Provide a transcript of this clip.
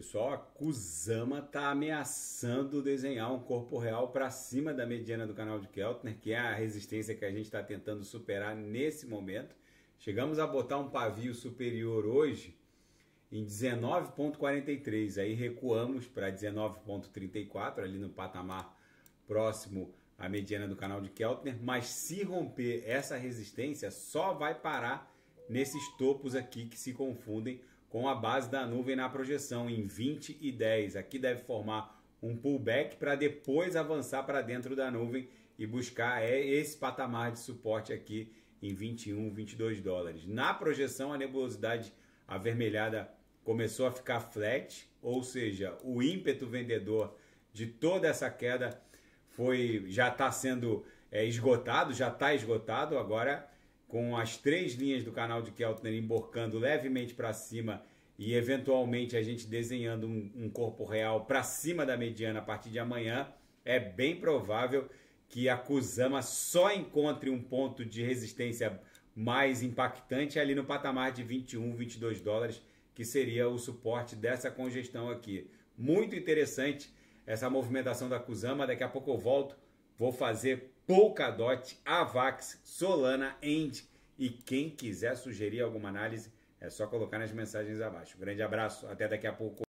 Pessoal, a Kusama está ameaçando desenhar um corpo real para cima da mediana do canal de Keltner, que é a resistência que a gente está tentando superar nesse momento. Chegamos a botar um pavio superior hoje em 19,43, aí recuamos para 19,34, ali no patamar próximo à mediana do canal de Keltner. Mas se romper essa resistência, só vai parar nesses topos aqui que se confundem com a base da nuvem na projeção em 20 e 10. Aqui deve formar um pullback para depois avançar para dentro da nuvem e buscar é, esse patamar de suporte aqui em 21, 22 dólares. Na projeção, a nebulosidade avermelhada começou a ficar flat, ou seja, o ímpeto vendedor de toda essa queda foi já está sendo é, esgotado, já está esgotado. Agora com as três linhas do canal de Keltner emborcando levemente para cima e eventualmente a gente desenhando um, um corpo real para cima da mediana a partir de amanhã, é bem provável que a Kusama só encontre um ponto de resistência mais impactante ali no patamar de 21, 22 dólares, que seria o suporte dessa congestão aqui. Muito interessante essa movimentação da Kusama, daqui a pouco eu volto Vou fazer Polkadot, Avax, Solana, End. E quem quiser sugerir alguma análise, é só colocar nas mensagens abaixo. Grande abraço, até daqui a pouco.